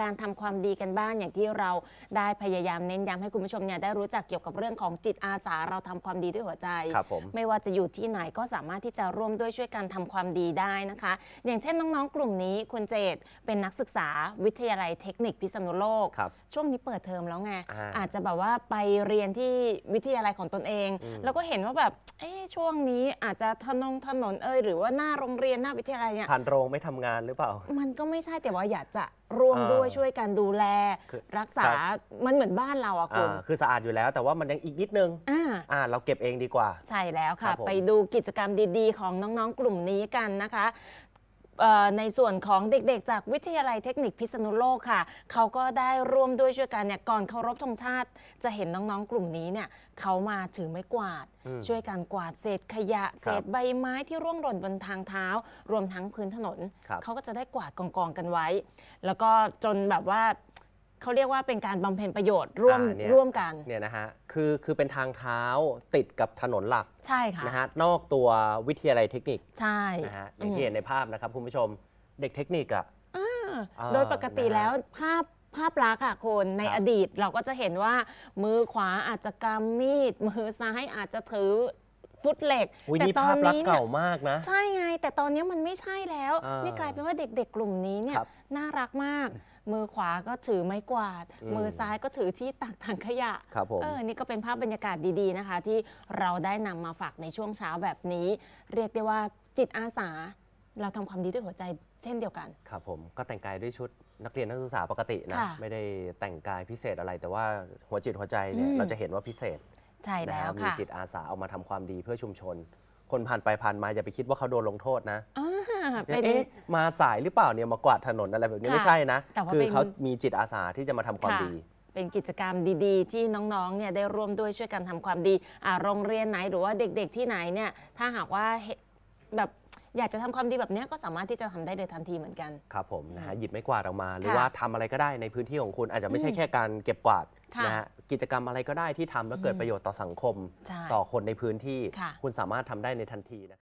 การทำความดีกันบ้างอย่างที่เราได้พยายามเน้นย้ำให้คุณผู้ชมเนี่ยได้รู้จักเกี่ยวกับเรื่องของจิตอาสาเราทำความดีด้วยหัวใจ ไม่ว่าจะอยู่ที่ไหนก็สามารถที่จะร่วมด้วยช่วยกันทำความดีได้นะคะ อย่างเช่นน้องๆ กลุ่มนี้คุณเจตเป็นนักศึกษาวิทยาลัยเทคนิคพิษณุโลก ช่วงนี้เปิดเทอมแล้วไงอาจจะแบบว่าไปเรียนที่วิทยาลัยของตนเอง แล้วก็เห็นว่าแบบเอ๊ช่วงนี้อาจจะถนนถนนเอ่ยหรือว่าหน้าโรงเรียนหน้าวิทยาลัยเนี่ยผ่านโรงไม่ทำงานหรือเปล่า มันก็ไม่ใช่แต่ว่าอยากจะร่วมด้วยช่วยกันดูแล รักษามันเหมือนบ้านเราอะคุณคือสะอาดอยู่แล้วแต่ว่ามันยังอีกนิดนึงอ่า เราเก็บเองดีกว่า ใช่แล้วค่ะ ไปดูกิจกรรมดีๆ ของน้องๆกลุ่มนี้กันนะคะในส่วนของเด็กๆจากวิทยาลัยเทคนิคพิษณุโลกค่ะเขาก็ได้ร่วมด้วยช่วยกันเนี่ยก่อนเคารพธงชาติจะเห็นน้องๆ กลุ่มนี้เนี่ยเขามาถือไม้กวาด ช่วยกันกวาดเศษขยะ เศษใบไม้ที่ร่วงหล่นบนทางเท้า รวมทั้งพื้นถนน เขาก็จะได้กวาดกอง ๆ กันไว้ แล้วก็จนแบบว่าเขาเรียกว่าเป็นการบำเพ็ญประโยชน์ ร่วมร่วมกันเนี่ยนะฮะคือคือเป็นทางเท้าติดกับถนนหลักใช่ค่ะนะฮะนอกตัววิทยาลัยเทคนิคใช่นะฮะอย่างที่เห็นในภาพนะครับคุณผู้ชมเด็กเทคนิคอะอ่ะโดยปกติแล้วภาพภาพลักษณ์่ะคนในอดีตเราก็จะเห็นว่า มือขวาอาจจะกำมีด มือซ้ายอาจจะถือฟุตเหล็ก แต่ตอนนี้เนีเก่ามากนะ ใช่ไง แต่ตอนนี้มันไม่ใช่แล้วนี่กลายเป็นว่าเด็กๆกลุ่มนี้เนี่ยน่ารักมาก มือขวาก็ถือไม้กวาดมมือซ้ายก็ถือที่ตักถังขยะครับผมเออนี่ก็เป็นภาพบรรยากาศดีๆนะคะที่เราได้นำมาฝากในช่วงเช้าแบบนี้ เรียกได้ว่าจิตอาสา เราทำความดีด้วยหัวใจเช่นเดียวกัน ครับผมก็แต่งกายด้วยชุดนักเรียนนักศึกษาปกตินะะไม่ได้แต่งกายพิเศษอะไร แต่ว่าหัวจิตหัวใจเนี่ยเราจะเห็นว่าพิเศษใช่แล้วมีค่ะจิตอาสาเอามาทำความดีเพื่อชุมชน คนผ่านไปผ่านมาอย่าไปคิดว่าเขาโดนลงโทษนะเอ๊ะมาสายหรือเปล่าเนี่ยมากวาดถนนอะไรแบบนี้ไม่ใช่นะคือเขามีจิตอาสาที่จะมาทำความดีเป็นกิจกรรมดีๆที่น้องๆเนี่ยได้ร่วมด้วยช่วยกันทำความดีโรงเรียนไหนหรือว่าเด็กๆที่ไหนเนี่ยถ้าหากว่าแบบอยากจะทำความดีแบบนี้ก็สามารถที่จะทำได้โดยทันทีเหมือนกัน ครับผมนะฮะหยิบไม้กวาดออกมา หรือว่าทำอะไรก็ได้ในพื้นที่ของคุณอาจจะไม่ใช่แค่การเก็บกวาดนะฮะกิจกรรมอะไรก็ได้ที่ทำแล้วเกิดประโยชน์ต่อสังคม ต่อคนในพื้นที่คคุณสามารถทำได้ในทันทีนะ